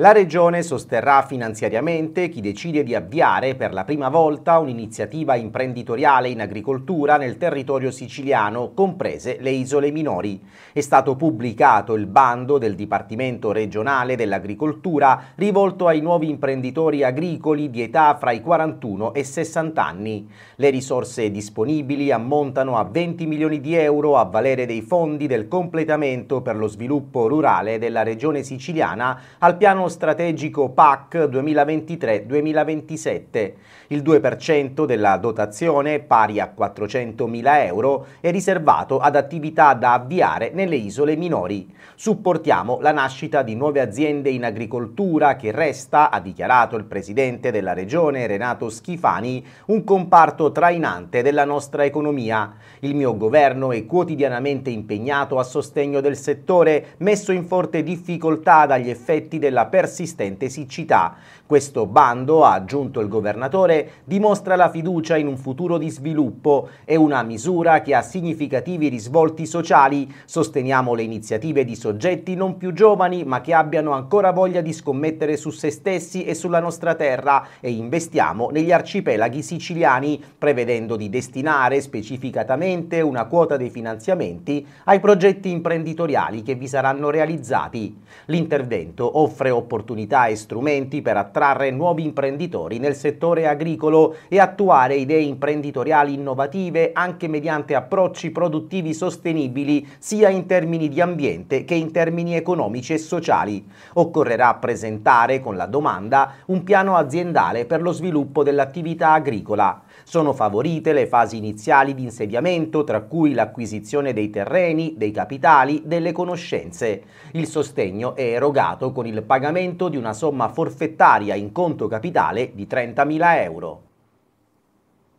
La Regione sosterrà finanziariamente chi decide di avviare per la prima volta un'iniziativa imprenditoriale in agricoltura nel territorio siciliano, comprese le isole minori. È stato pubblicato il bando del Dipartimento regionale dell'agricoltura rivolto ai nuovi imprenditori agricoli di età fra i 41 e 60 anni. Le risorse disponibili ammontano a 20 milioni di euro a valere dei fondi del completamento per lo sviluppo rurale della Regione siciliana al piano strategico PAC 2023-2027. Il 2% della dotazione, pari a 400.000 euro, è riservato ad attività da avviare nelle isole minori. Supportiamo la nascita di nuove aziende in agricoltura che resta, ha dichiarato il presidente della regione Renato Schifani, un comparto trainante della nostra economia. Il mio governo è quotidianamente impegnato a sostegno del settore messo in forte difficoltà dagli effetti della perdita persistente siccità. Questo bando, ha aggiunto il governatore, dimostra la fiducia in un futuro di sviluppo. È una misura che ha significativi risvolti sociali. Sosteniamo le iniziative di soggetti non più giovani ma che abbiano ancora voglia di scommettere su se stessi e sulla nostra terra e investiamo negli arcipelaghi siciliani, prevedendo di destinare specificatamente una quota dei finanziamenti ai progetti imprenditoriali che vi saranno realizzati. L'intervento offre opportunità e strumenti per attrarre nuovi imprenditori nel settore agricolo e attuare idee imprenditoriali innovative anche mediante approcci produttivi sostenibili sia in termini di ambiente che in termini economici e sociali. Occorrerà presentare con la domanda un piano aziendale per lo sviluppo dell'attività agricola. Sono favorite le fasi iniziali di insediamento, tra cui l'acquisizione dei terreni, dei capitali, delle conoscenze. Il sostegno è erogato con il pagamento di una somma forfettaria in conto capitale di 30.000 euro.